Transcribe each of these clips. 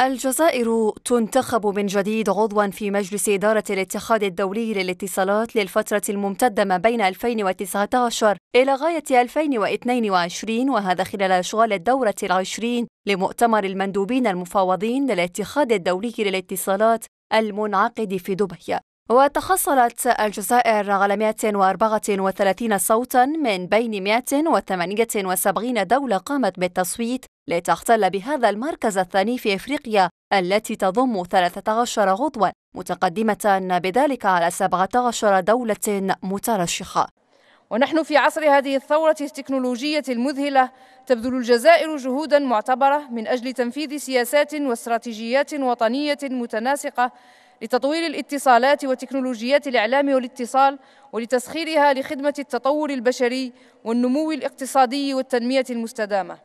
الجزائر تنتخب من جديد عضوا في مجلس إدارة الاتحاد الدولي للاتصالات للفترة الممتدة ما بين 2019 إلى غاية 2022 وهذا خلال أشغال الدورة العشرين لمؤتمر المندوبين المفاوضين للاتحاد الدولي للاتصالات المنعقد في دبي وتحصلت الجزائر على 134 صوتا من بين 178 دولة قامت بالتصويت لتحتل بهذا المركز الثاني في إفريقيا التي تضم 13 عضوا متقدمة بذلك على 17 دولة مترشحة ونحن في عصر هذه الثورة التكنولوجية المذهلة تبذل الجزائر جهودا معتبرة من أجل تنفيذ سياسات واستراتيجيات وطنية متناسقة لتطوير الاتصالات وتكنولوجيات الإعلام والاتصال ولتسخيرها لخدمة التطور البشري والنمو الاقتصادي والتنمية المستدامة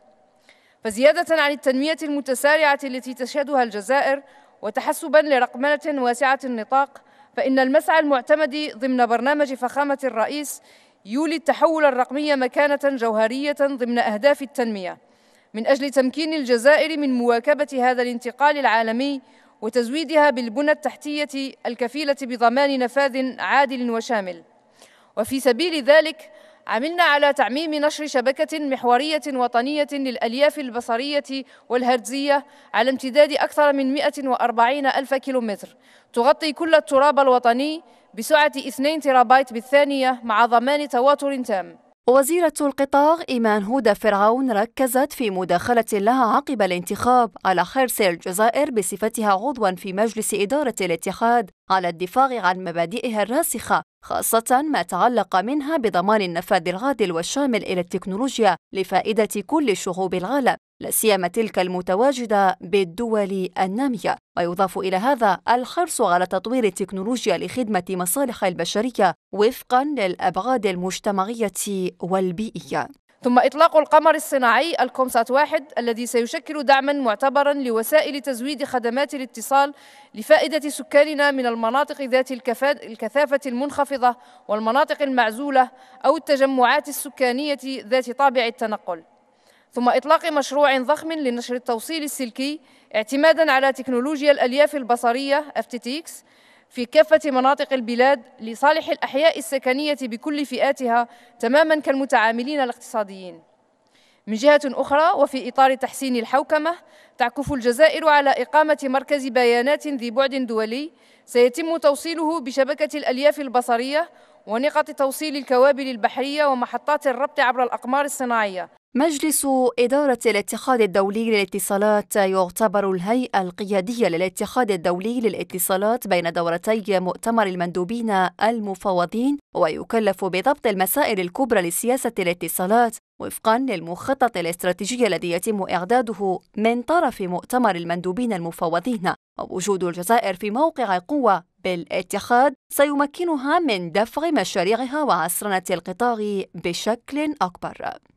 فزيادة عن التنمية المتسارعة التي تشهدها الجزائر وتحسبا لرقمنة واسعة النطاق فإن المسعى المعتمد ضمن برنامج فخامة الرئيس يولي التحول الرقمي مكانة جوهرية ضمن أهداف التنمية من أجل تمكين الجزائر من مواكبة هذا الانتقال العالمي وتزويدها بالبنى التحتية الكفيلة بضمان نفاذ عادل وشامل وفي سبيل ذلك عملنا على تعميم نشر شبكة محورية وطنية للألياف البصرية والهرزية على امتداد أكثر من 140 ألف كيلومتر تغطي كل التراب الوطني بسعة 2 تيرابايت بالثانية مع ضمان تواتر تام وزيرة القطاع إيمان هودة فرعون ركزت في مداخلة لها عقب الانتخاب على حرص الجزائر بصفتها عضوا في مجلس إدارة الاتحاد على الدفاع عن مبادئها الراسخة خاصة ما تعلق منها بضمان النفاذ العادل والشامل إلى التكنولوجيا لفائدة كل شعوب العالم لا سيما تلك المتواجدة بالدول النامية ويضاف إلى هذا الحرص على تطوير التكنولوجيا لخدمة مصالح البشرية وفقا للأبعاد المجتمعية والبيئية ثم إطلاق القمر الصناعي الكومسات واحد الذي سيشكل دعما معتبرا لوسائل تزويد خدمات الاتصال لفائدة سكاننا من المناطق ذات الكثافة المنخفضة والمناطق المعزولة أو التجمعات السكانية ذات طابع التنقل ثم إطلاق مشروع ضخم لنشر التوصيل السلكي اعتمادا على تكنولوجيا الألياف البصرية FTTX في كافة مناطق البلاد لصالح الأحياء السكنية بكل فئاتها تماما كالمتعاملين الاقتصاديين من جهة أخرى وفي إطار تحسين الحوكمة تعكف الجزائر على إقامة مركز بيانات ذي بعد دولي سيتم توصيله بشبكة الألياف البصرية ونقط توصيل الكوابل البحرية ومحطات الربط عبر الأقمار الصناعية مجلس إدارة الاتحاد الدولي للاتصالات يعتبر الهيئة القيادية للاتحاد الدولي للاتصالات بين دورتي مؤتمر المندوبين المفوضين ويكلف بضبط المسائل الكبرى لسياسة الاتصالات وفقا للمخطط الاستراتيجي الذي يتم إعداده من طرف مؤتمر المندوبين المفوضين ووجود الجزائر في موقع قوة بالاتحاد سيمكنها من دفع مشاريعها وعصرنة القطاع بشكل أكبر